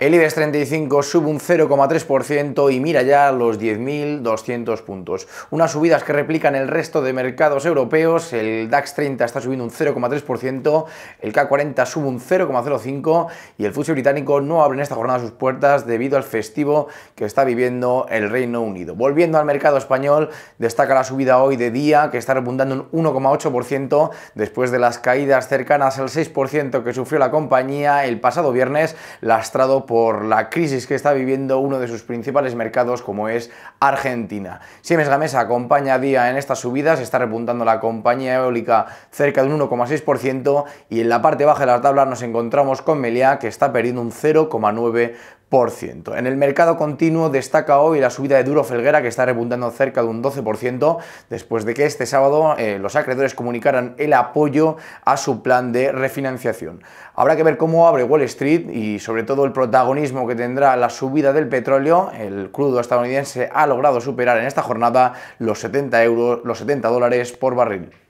El IBEX 35 sube un 0,3% y mira ya los 10.200 puntos. Unas subidas que replican el resto de mercados europeos. El DAX 30 está subiendo un 0,3%, el K40 sube un 0,05% y el FTSE británico no abre en esta jornada sus puertas debido al festivo que está viviendo el Reino Unido. Volviendo al mercado español, destaca la subida hoy de día que está repuntando un 1,8% después de las caídas cercanas al 6% que sufrió la compañía el pasado viernes, lastrado por la crisis que está viviendo uno de sus principales mercados como es Argentina. Siemens Gamesa acompaña a día en estas subidas, está repuntando la compañía eólica cerca de un 1,6% y en la parte baja de la tabla nos encontramos con Meliá que está perdiendo un 0,9%. En el mercado continuo destaca hoy la subida de Duro Felguera que está repuntando cerca de un 12% después de que este sábado eh, los acreedores comunicaran el apoyo a su plan de refinanciación. Habrá que ver cómo abre Wall Street y sobre todo el protagonismo que tendrá la subida del petróleo. El crudo estadounidense ha logrado superar en esta jornada los 70 euros, los 70 dólares por barril.